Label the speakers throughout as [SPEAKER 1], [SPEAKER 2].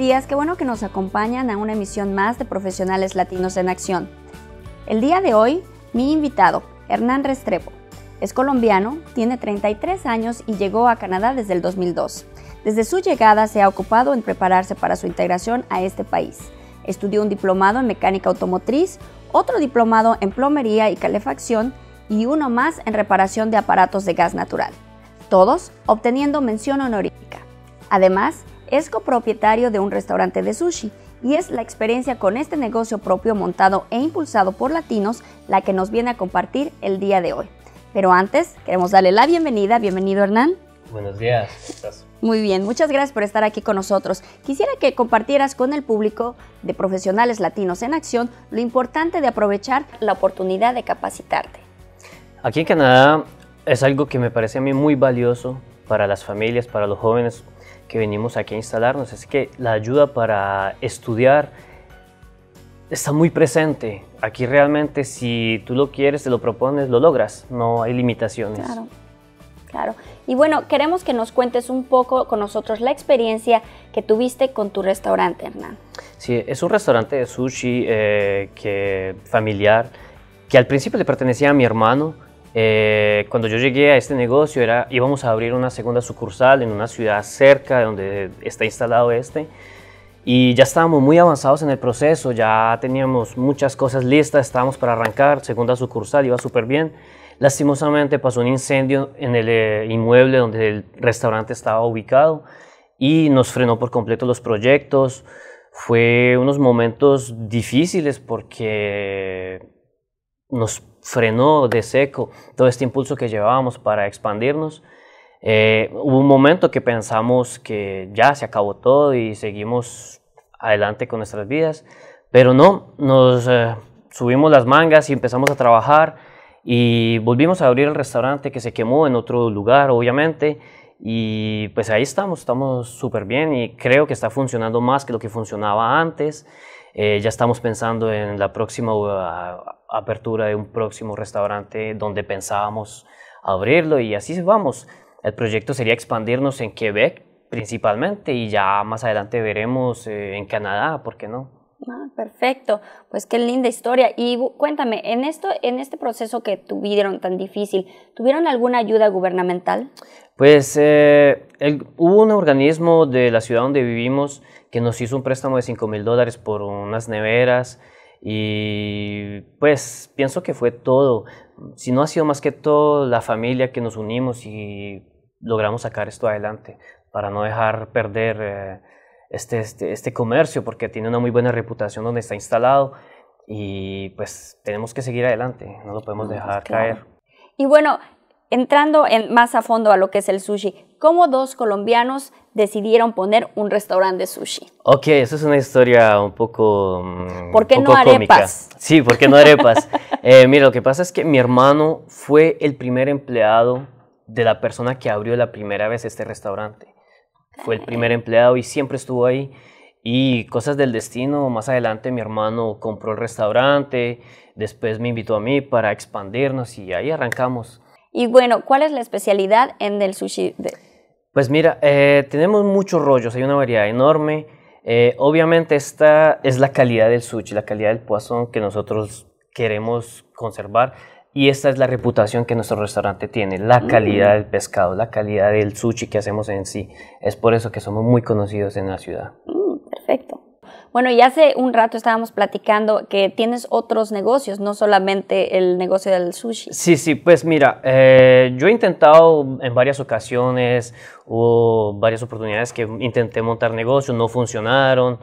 [SPEAKER 1] días, qué bueno que nos acompañan a una emisión más de Profesionales Latinos en Acción. El día de hoy, mi invitado, Hernán Restrepo, es colombiano, tiene 33 años y llegó a Canadá desde el 2002. Desde su llegada se ha ocupado en prepararse para su integración a este país. Estudió un diplomado en mecánica automotriz, otro diplomado en plomería y calefacción y uno más en reparación de aparatos de gas natural, todos obteniendo mención honorífica. Además, es copropietario de un restaurante de sushi y es la experiencia con este negocio propio montado e impulsado por latinos la que nos viene a compartir el día de hoy. Pero antes, queremos darle la bienvenida. Bienvenido, Hernán. Buenos días. Muy bien, muchas gracias por estar aquí con nosotros. Quisiera que compartieras con el público de profesionales latinos en acción lo importante de aprovechar la oportunidad de capacitarte.
[SPEAKER 2] Aquí en Canadá es algo que me parece a mí muy valioso para las familias, para los jóvenes, que venimos aquí a instalarnos, es que la ayuda para estudiar está muy presente. Aquí realmente si tú lo quieres, te lo propones, lo logras, no hay limitaciones. Claro.
[SPEAKER 1] Claro. Y bueno, queremos que nos cuentes un poco con nosotros la experiencia que tuviste con tu restaurante, Hernán.
[SPEAKER 2] Sí, es un restaurante de sushi eh, que, familiar que al principio le pertenecía a mi hermano, eh, cuando yo llegué a este negocio era, íbamos a abrir una segunda sucursal en una ciudad cerca de donde está instalado este y ya estábamos muy avanzados en el proceso, ya teníamos muchas cosas listas, estábamos para arrancar, segunda sucursal iba súper bien. Lastimosamente pasó un incendio en el eh, inmueble donde el restaurante estaba ubicado y nos frenó por completo los proyectos. Fue unos momentos difíciles porque nos frenó de seco todo este impulso que llevábamos para expandirnos. Eh, hubo un momento que pensamos que ya se acabó todo y seguimos adelante con nuestras vidas, pero no, nos eh, subimos las mangas y empezamos a trabajar y volvimos a abrir el restaurante que se quemó en otro lugar, obviamente, y pues ahí estamos, estamos súper bien y creo que está funcionando más que lo que funcionaba antes. Eh, ya estamos pensando en la próxima uh, apertura de un próximo restaurante donde pensábamos abrirlo y así vamos. El proyecto sería expandirnos en Quebec principalmente y ya más adelante veremos eh, en Canadá, ¿por qué no?
[SPEAKER 1] Ah, perfecto, pues qué linda historia. Y cuéntame, en, esto, en este proceso que tuvieron tan difícil, ¿tuvieron alguna ayuda gubernamental?
[SPEAKER 2] Pues eh, hubo un organismo de la ciudad donde vivimos que nos hizo un préstamo de 5 mil dólares por unas neveras y pues pienso que fue todo. Si no ha sido más que todo la familia que nos unimos y logramos sacar esto adelante para no dejar perder... Eh, este, este, este, comercio porque tiene una muy buena reputación donde está instalado y pues tenemos que seguir adelante, no lo podemos mm, pues dejar caer.
[SPEAKER 1] Y bueno, entrando en, más a fondo a lo que es el sushi, ¿cómo dos colombianos decidieron poner un restaurante de sushi?
[SPEAKER 2] Ok, eso es una historia un poco... Mm, ¿Por qué poco no arepas? Cómica. Sí, ¿por qué no arepas? eh, mira, lo que pasa es que mi hermano fue el primer empleado de la persona que abrió la primera vez este restaurante. Fue el primer empleado y siempre estuvo ahí. Y cosas del destino, más adelante mi hermano compró el restaurante, después me invitó a mí para expandirnos y ahí arrancamos.
[SPEAKER 1] Y bueno, ¿cuál es la especialidad en el sushi?
[SPEAKER 2] Pues mira, eh, tenemos muchos rollos, hay una variedad enorme. Eh, obviamente esta es la calidad del sushi, la calidad del poisson que nosotros queremos conservar. Y esta es la reputación que nuestro restaurante tiene, la mm. calidad del pescado, la calidad del sushi que hacemos en sí. Es por eso que somos muy conocidos en la ciudad. Mm,
[SPEAKER 1] perfecto. Bueno, y hace un rato estábamos platicando que tienes otros negocios, no solamente el negocio del sushi.
[SPEAKER 2] Sí, sí, pues mira, eh, yo he intentado en varias ocasiones, hubo varias oportunidades que intenté montar negocios, no funcionaron.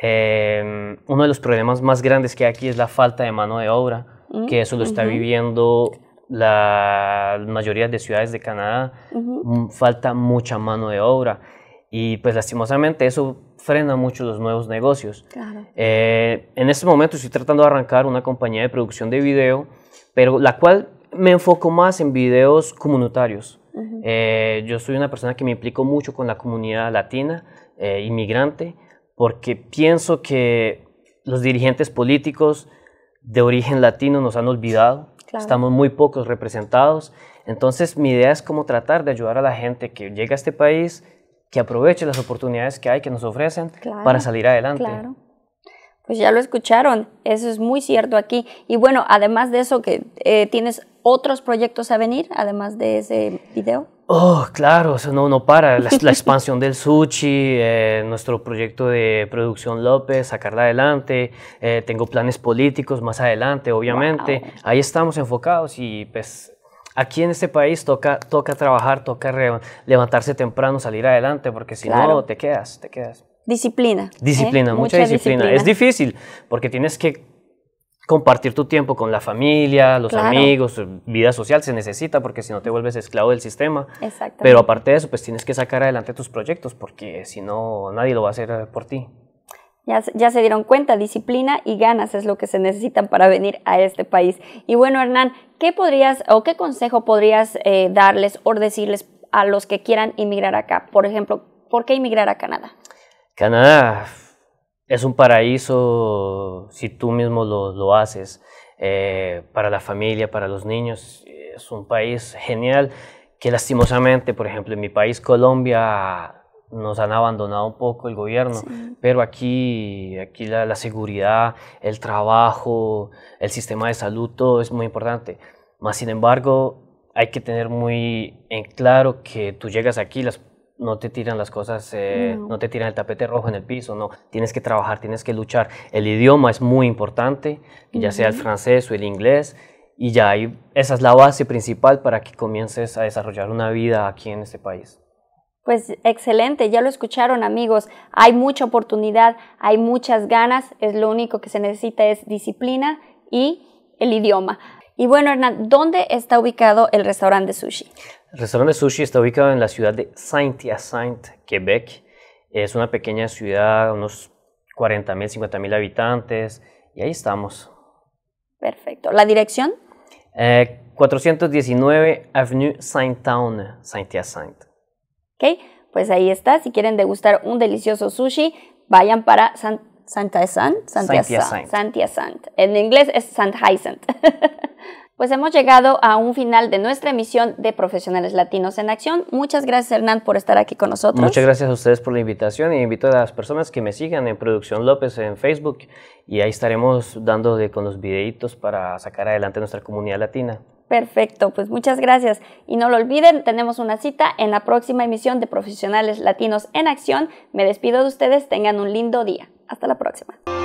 [SPEAKER 2] Eh, uno de los problemas más grandes que hay aquí es la falta de mano de obra que eso lo está viviendo la mayoría de ciudades de Canadá. Mm, falta mucha mano de obra y pues lastimosamente eso frena mucho los nuevos negocios. Eh, en este momento estoy tratando de arrancar una compañía de producción de video, pero la cual me enfoco más en videos comunitarios. Eh, yo soy una persona que me implico mucho con la comunidad latina, eh, inmigrante, porque pienso que los dirigentes políticos de origen latino nos han olvidado, estamos muy pocos representados. Entonces mi idea es como tratar de ayudar a la gente que llega a este país, que aproveche las oportunidades que hay, que nos ofrecen para salir adelante. Claro.
[SPEAKER 1] Pues ya lo escucharon, eso es muy cierto aquí. Y bueno, además de eso, que eh, tienes otros proyectos a venir, además de ese video.
[SPEAKER 2] Oh, claro, eso no, no para. La, expansión del sushi, eh, nuestro proyecto de producción López, sacarla adelante. Eh, tengo planes políticos más adelante, obviamente. Ahí estamos enfocados y pues aquí en este país toca, toca trabajar, toca levantarse temprano, salir adelante, porque si no, te quedas,
[SPEAKER 1] te quedas. Disciplina. ¿eh? Disciplina, mucha, disciplina. Es
[SPEAKER 2] difícil porque tienes que compartir tu tiempo con la familia, los amigos, vida social se necesita porque si no te vuelves esclavo del sistema. Exacto. Pero aparte de eso, pues tienes que sacar adelante tus proyectos porque si no, nadie lo va a hacer por ti.
[SPEAKER 1] Ya, se dieron cuenta, disciplina y ganas es lo que se necesitan para venir a este país. Y bueno, Hernán, ¿qué podrías o qué consejo podrías eh, darles o decirles a los que quieran inmigrar acá? Por ejemplo, ¿por qué inmigrar a Canadá?
[SPEAKER 2] Canadá, es un paraíso si tú mismo lo, haces. Eh, para la familia, para los niños, es un país genial que lastimosamente, por ejemplo, en mi país Colombia nos han abandonado un poco el gobierno, pero aquí, aquí la, seguridad, el trabajo, el sistema de salud, todo es muy importante. Más sin embargo, hay que tener muy en claro que tú llegas aquí, las no te tiran las cosas, eh, no. te tiran el tapete rojo en el piso, no, tienes que trabajar, tienes que luchar. El idioma es muy importante, ya sea el francés o el inglés, y ya ahí, esa es la base principal para que comiences a desarrollar una vida aquí en este país.
[SPEAKER 1] Pues excelente, ya lo escucharon amigos, hay mucha oportunidad, hay muchas ganas, es lo único que se necesita es disciplina y el idioma. Y bueno, Hernán, ¿dónde está ubicado el restaurante de sushi?
[SPEAKER 2] El restaurante sushi está ubicado en la ciudad de Saint-Hyacinthe, Quebec. Es una pequeña ciudad, unos 40.000, mil, 50 mil habitantes, y ahí estamos.
[SPEAKER 1] Perfecto. ¿La dirección?
[SPEAKER 2] 419 eh, Avenue Saint-Town, Saint-Hyacinthe.
[SPEAKER 1] Ok, pues ahí está. Si quieren degustar un delicioso sushi, vayan para Saint... Santa Esant, Santa Santia Sant. En inglés es Sant pues hemos llegado a un final de nuestra emisión de Profesionales Latinos en Acción. Muchas gracias, Hernán, por estar aquí con nosotros. Muchas
[SPEAKER 2] gracias a ustedes por la invitación y invito a las personas que me sigan en Producción López en Facebook y ahí estaremos dando con los videitos para sacar adelante nuestra comunidad latina.
[SPEAKER 1] Perfecto, pues muchas gracias. Y no lo olviden, tenemos una cita en la próxima emisión de Profesionales Latinos en Acción. Me despido de ustedes, tengan un lindo día. Hasta la próxima.